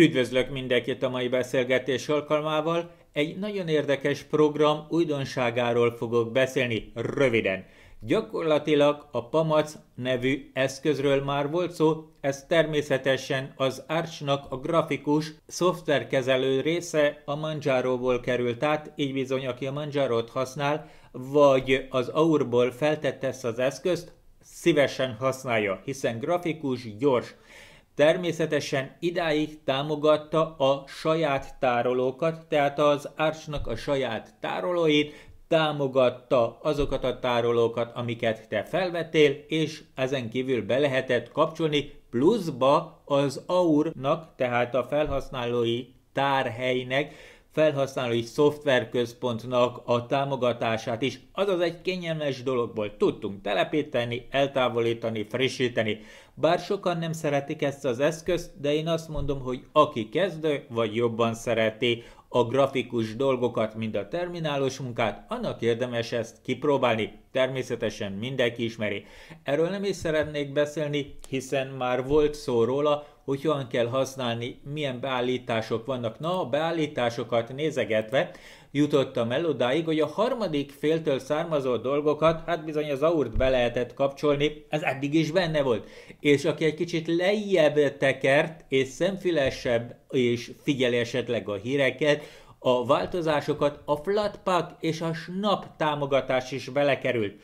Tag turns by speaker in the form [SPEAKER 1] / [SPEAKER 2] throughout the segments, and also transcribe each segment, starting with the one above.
[SPEAKER 1] Üdvözlök mindenkit a mai beszélgetés alkalmával. Egy nagyon érdekes program újdonságáról fogok beszélni röviden. Gyakorlatilag a Pamac nevű eszközről már volt szó, ez természetesen az Arch-nak a grafikus szoftverkezelő része a Manjaro-ból került át, így bizony aki a manjaro használ, vagy az Aur-ból feltette ezt az eszközt, szívesen használja, hiszen grafikus, gyors. Természetesen idáig támogatta a saját tárolókat, tehát az Archnak a saját tárolóit, támogatta azokat a tárolókat, amiket te felvettél, és ezen kívül be lehetett kapcsolni pluszba az AUR-nak, tehát a felhasználói tárhelynek, felhasználói szoftverközpontnak a támogatását is, Az az egy kényelmes dologból tudtunk telepíteni, eltávolítani, frissíteni. Bár sokan nem szeretik ezt az eszközt, de én azt mondom, hogy aki kezdő, vagy jobban szereti a grafikus dolgokat, mint a terminálos munkát, annak érdemes ezt kipróbálni. Természetesen mindenki ismeri. Erről nem is szeretnék beszélni, hiszen már volt szó róla, hogy hogyan kell használni, milyen beállítások vannak. Na, a beállításokat nézegetve jutottam el odáig, hogy a harmadik féltől származó dolgokat, hát bizony az aurt be lehetett kapcsolni, ez eddig is benne volt. És aki egy kicsit lejjebb tekert, és szemfülesebb, és figyeli esetleg a híreket, a változásokat a Flatpak és a Snap támogatás is belekerült.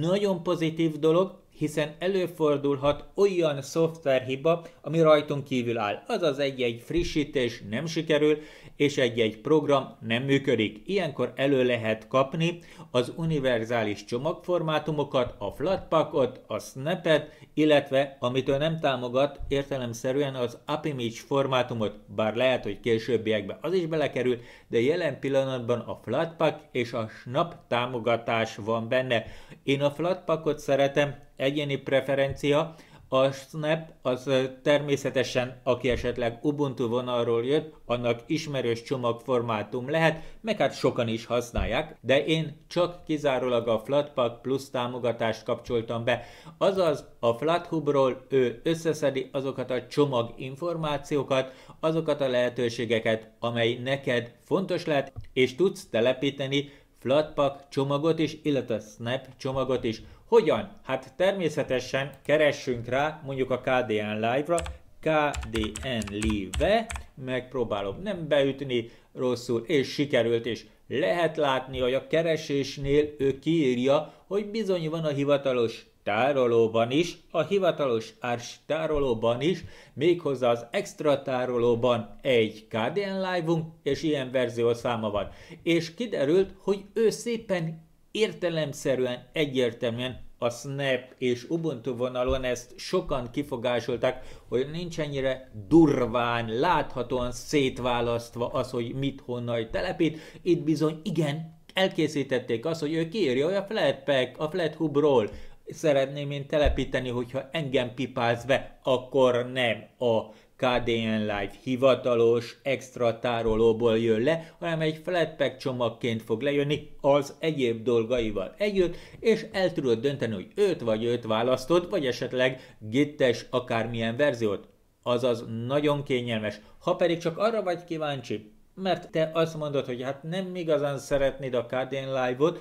[SPEAKER 1] Nagyon pozitív dolog, hiszen előfordulhat olyan szoftverhiba, ami rajtunk kívül áll. Azaz egy-egy frissítés nem sikerül, és egy-egy program nem működik. Ilyenkor elő lehet kapni az univerzális csomagformátumokat, a Flatpakot, a Snapet, illetve amitől nem támogat értelemszerűen az AppImage formátumot, bár lehet, hogy későbbiekben az is belekerül, de jelen pillanatban a Flatpak és a Snap támogatás van benne. Én a Flatpakot szeretem, egyéni preferencia, a Snap az természetesen, aki esetleg Ubuntu vonalról jött, annak ismerős csomagformátum lehet, meg hát sokan is használják, de én csak kizárólag a Flatpak Plus támogatást kapcsoltam be, azaz a FlatHubról ő összeszedi azokat a csomag információkat, azokat a lehetőségeket, amely neked fontos lehet, és tudsz telepíteni Flatpak csomagot is, illetve Snap csomagot is. Hogyan? Hát természetesen keressünk rá mondjuk a KDN Live-ra, KDN Live, megpróbálom nem beütni rosszul, és sikerült, és lehet látni, hogy a keresésnél ő kiírja, hogy bizony van a hivatalos tárolóban is, a hivatalos Ars tárolóban is, méghozzá az extra tárolóban egy KDN live és ilyen száma van. És kiderült, hogy ő szépen értelemszerűen, egyértelműen a Snap és Ubuntu vonalon ezt sokan kifogásolták, hogy nincs ennyire durván, láthatóan szétválasztva az, hogy mit honnan telepít. Itt bizony igen, elkészítették azt, hogy ő kiírja a Flatpak, a FlatHubról, szeretném én telepíteni, hogyha engem pipálsz be, akkor nem a KDN Live hivatalos extra tárolóból jön le, hanem egy flatpack csomagként fog lejönni az egyéb dolgaival együtt, és el tudod dönteni, hogy 5 vagy őt választod, vagy esetleg gittes akármilyen verziót. Azaz nagyon kényelmes. Ha pedig csak arra vagy kíváncsi, mert te azt mondod, hogy hát nem igazán szeretnéd a KDN Live-ot,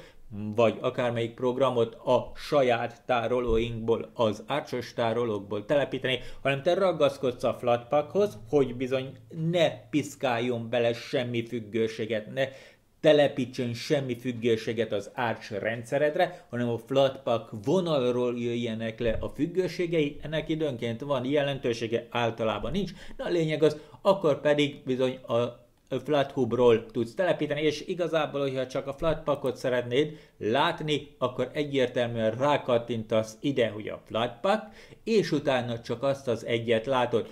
[SPEAKER 1] vagy akármelyik programot a saját tárolóinkból, az árcsos tárolókból telepíteni, hanem te ragaszkodsz a flatpakhoz, hogy bizony ne piszkáljon bele semmi függőséget, ne telepítsön semmi függőséget az Arch rendszeredre, hanem a Flatpak vonalról jöjjenek le a függőségei, ennek időnként van jelentősége, általában nincs, de a lényeg az, akkor pedig bizony a FlatHubról tudsz telepíteni, és igazából, hogyha csak a Flatpakot szeretnéd látni, akkor egyértelműen rákattintasz ide, hogy a Flatpak, és utána csak azt az egyet látod.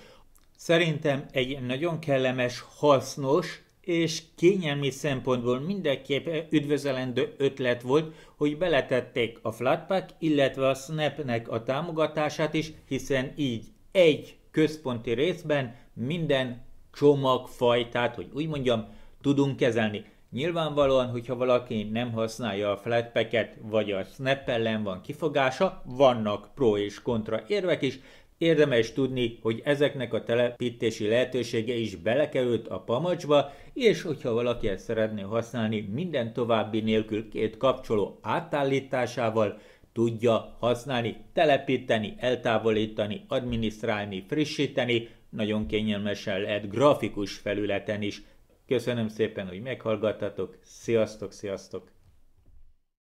[SPEAKER 1] Szerintem egy nagyon kellemes, hasznos és kényelmi szempontból mindenképp üdvözölendő ötlet volt, hogy beletették a Flatpak, illetve a Snapnek a támogatását is, hiszen így egy központi részben minden csomagfajtát, hogy úgy mondjam, tudunk kezelni. Nyilvánvalóan, hogyha valaki nem használja a flatpacket, vagy a snap ellen van kifogása, vannak pro és kontra érvek is, Érdemes tudni, hogy ezeknek a telepítési lehetősége is belekerült a pamacsba, és hogyha valaki ezt szeretné használni, minden további nélkül két kapcsoló átállításával tudja használni, telepíteni, eltávolítani, adminisztrálni, frissíteni, nagyon kényelmesen lehet grafikus felületen is. Köszönöm szépen, hogy meghallgattatok, sziasztok, sziasztok!